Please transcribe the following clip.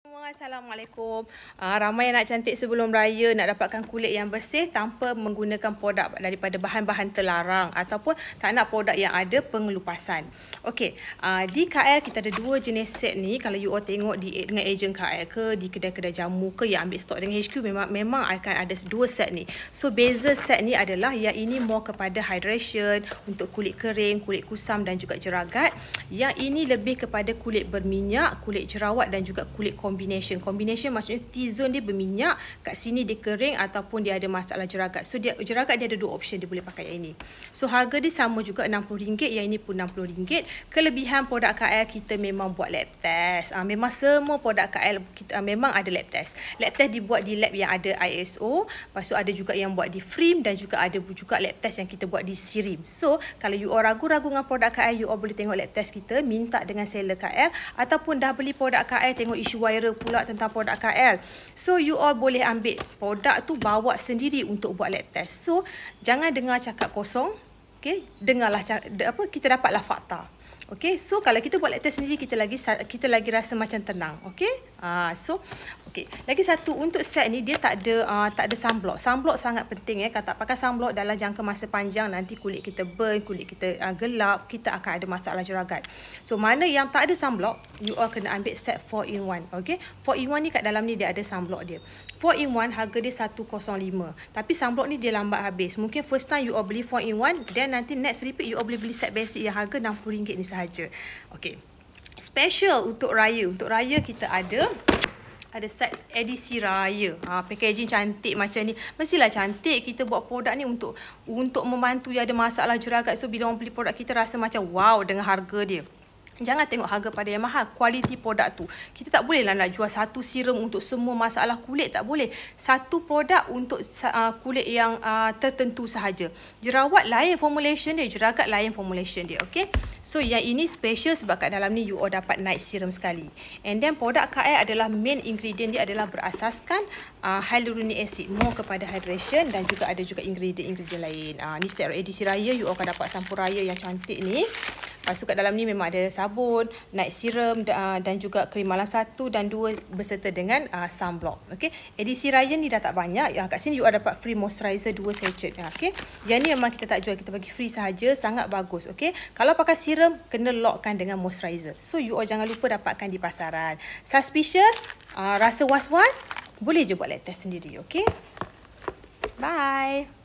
Assalamualaikum. Uh, ramai yang nak cantik sebelum raya nak dapatkan kulit yang bersih tanpa menggunakan produk daripada bahan-bahan terlarang ataupun tak nak produk yang ada pengelupasan. Okey, uh, di KL kita ada dua jenis set ni. Kalau you all tengok di dengan ejen KL ke di kedai-kedai jamu ke yang ambil stok dengan HQ memang memang akan ada dua set ni. So beza set ni adalah yang ini more kepada hydration untuk kulit kering, kulit kusam dan juga jeragat. Yang ini lebih kepada kulit berminyak, kulit jerawat dan juga kulit kom- combination. Combination maksudnya T-zone dia berminyak, kat sini dia kering ataupun dia ada masalah jeragat. So dia jeragat dia ada dua option dia boleh pakai yang ini. So harga dia sama juga RM60, yang ini pun RM60. Kelebihan produk KL kita memang buat lab test. Ah memang semua produk KL kita ah, memang ada lab test. Lab test dibuat di lab yang ada ISO, lepas tu ada juga yang buat di frame dan juga ada juga lab test yang kita buat di sirim. So kalau you all ragu-ragu dengan produk KL, you all boleh tengok lab test kita, minta dengan seller KL ataupun dah beli produk KL tengok isu wire viral pula tentang produk KL. So you all boleh ambil produk tu bawa sendiri untuk buat lab test. So jangan dengar cakap kosong. Okay, dengarlah apa kita dapatlah fakta. Okay, so kalau kita buat lab test sendiri, kita lagi kita lagi rasa macam tenang. Okay, ah, so okay. Lagi satu, untuk set ni, dia tak ada uh, tak ada sunblock. Sunblock sangat penting ya. Eh. Kalau tak pakai sunblock dalam jangka masa panjang, nanti kulit kita burn, kulit kita uh, gelap, kita akan ada masalah juragan. So, mana yang tak ada sunblock, you all kena ambil set 4-in-1. Okay, 4-in-1 ni kat dalam ni dia ada sunblock dia. 4-in-1 harga dia RM105. Tapi sunblock ni dia lambat habis. Mungkin first time you all beli 4-in-1, then nanti next repeat you all boleh beli set basic yang harga RM60 ni sahaja sahaja. Okay. Special untuk raya. Untuk raya kita ada ada set edisi raya. Ha, packaging cantik macam ni. Mestilah cantik kita buat produk ni untuk untuk membantu dia ada masalah juragat. So, bila orang beli produk kita rasa macam wow dengan harga dia. Jangan tengok harga pada yang mahal. Kualiti produk tu. Kita tak bolehlah nak jual satu serum untuk semua masalah kulit. Tak boleh. Satu produk untuk uh, kulit yang uh, tertentu sahaja. Jerawat lain formulation dia. Jeragat lain formulation dia. Okay. So yang ini special sebab kat dalam ni you all dapat night serum sekali. And then produk KL adalah main ingredient dia adalah berasaskan uh, hyaluronic acid. More kepada hydration dan juga ada juga ingredient-ingredient lain. Uh, ni set edisi raya. You all akan dapat sampur raya yang cantik ni. Lepas tu kat dalam ni memang ada sabun, night serum uh, dan juga krim malam satu dan dua berserta dengan uh, sunblock. Okay. Edisi Ryan ni dah tak banyak. Yang ah, kat sini you ada dapat free moisturizer dua sachet. Okay. Yang ni memang kita tak jual. Kita bagi free sahaja. Sangat bagus. Okay. Kalau pakai serum, kena lockkan dengan moisturizer. So you all jangan lupa dapatkan di pasaran. Suspicious, uh, rasa was-was, boleh je buat lab test sendiri. Okay. Bye.